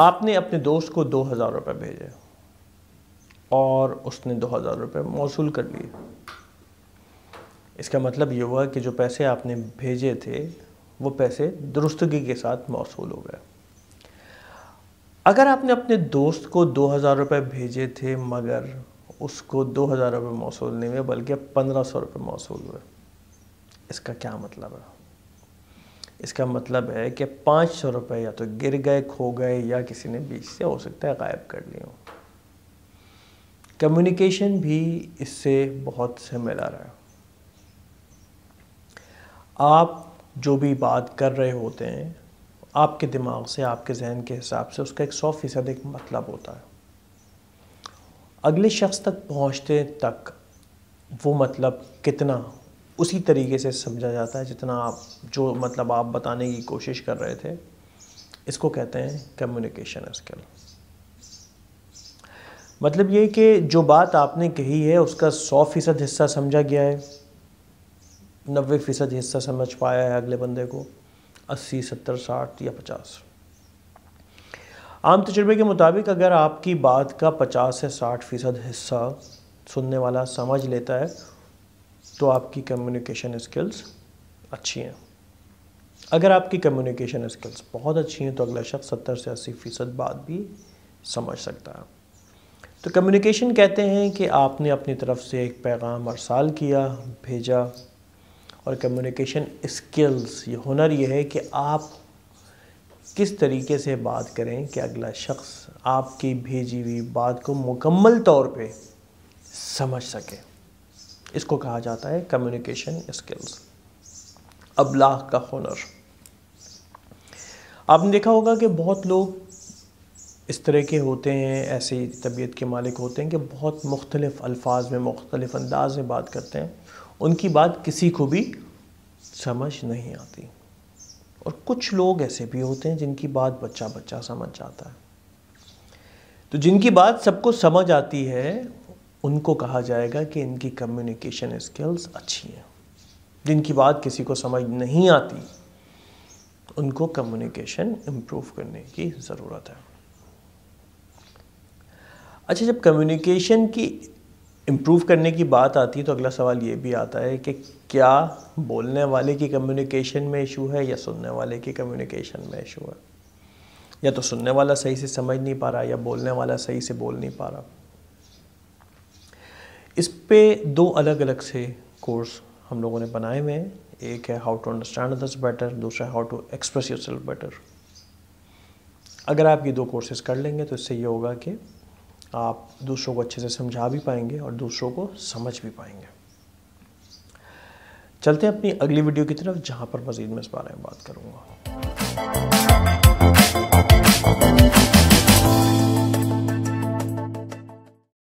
आपने अपने दोस्त को दो हज़ार रुपये भेजे और उसने दो हज़ार रुपये मौसू कर लिए इसका मतलब ये हुआ कि जो पैसे आपने भेजे थे वो पैसे दुरुस्तगी के साथ मौसू हो गए अगर आपने अपने दोस्त को दो हज़ार रुपये भेजे थे मगर उसको दो हज़ार रुपये मौसू नहीं हुए बल्कि पंद्रह सौ रुपये मौसू हुए इसका क्या मतलब है इसका मतलब है कि पाँच सौ रुपये या तो गिर गए खो गए या किसी ने बीच से हो सकता है गायब कर लिए हों कम्युनिकेशन भी इससे बहुत रहा है आप जो भी बात कर रहे होते हैं आपके दिमाग से आपके जहन के हिसाब से उसका एक सौ फ़ीसद एक मतलब होता है अगले शख्स तक पहुंचते तक वो मतलब कितना उसी तरीके से समझा जाता है जितना आप जो मतलब आप बताने की कोशिश कर रहे थे इसको कहते हैं कम्युनिकेशन स्किल मतलब ये कि जो बात आपने कही है उसका सौ फ़ीसद हिस्सा समझा गया है नब्बे फ़ीसद हिस्सा समझ पाया है अगले बंदे को अस्सी सत्तर साठ या पचास आम तजुर्बे के मुताबिक अगर आपकी बात का पचास से साठ फ़ीसद हिस्सा सुनने वाला समझ लेता है तो आपकी कम्युनिकेशन स्किल्स अच्छी हैं अगर आपकी कम्युनिकेशन स्किल्स बहुत अच्छी हैं तो अगला शख्स सत्तर से अस्सी फ़ीसद बात भी समझ सकता है तो कम्युनिकेशन कहते हैं कि आपने अपनी तरफ से एक पैगाम अरसाल किया भेजा और कम्युनिकेशन स्किल्स ये हुनर ये है कि आप किस तरीके से बात करें कि अगला शख्स आपकी भेजी हुई बात को मुकम्मल तौर पे समझ सके इसको कहा जाता है कम्युनिकेशन स्किल्स अबलाह का हुनर आपने देखा होगा कि बहुत लोग इस तरह के होते हैं ऐसी तबीयत के मालिक होते हैं कि बहुत मुख्तलिफ़ अल्फाज में मुख्तलिफ़ अंदाज में बात करते हैं उनकी बात किसी को भी समझ नहीं आती और कुछ लोग ऐसे भी होते हैं जिनकी बात बच्चा बच्चा समझ जाता है तो जिनकी बात सबको समझ आती है उनको कहा जाएगा कि इनकी कम्युनिकेशन स्किल्स अच्छी हैं जिनकी बात किसी को समझ नहीं आती उनको कम्युनिकेशन इम्प्रूव करने की ज़रूरत है अच्छा जब कम्युनिकेशन की इम्प्रूव करने की बात आती है तो अगला सवाल ये भी आता है कि क्या बोलने वाले की कम्युनिकेशन में इशू है या सुनने वाले की कम्युनिकेशन में इशू है या तो सुनने वाला सही से समझ नहीं पा रहा या बोलने वाला सही से बोल नहीं पा रहा इस पर दो अलग अलग से कोर्स हम लोगों ने बनाए हुए हैं एक है how to understand this better दूसरा how to express yourself better अगर आप ये दो कोर्सेज कर लेंगे तो इससे ये होगा कि आप दूसरों को अच्छे से समझा भी पाएंगे और दूसरों को समझ भी पाएंगे चलते हैं अपनी अगली वीडियो की तरफ जहाँ पर मज़ीद मैं इस बारे में बात करूँगा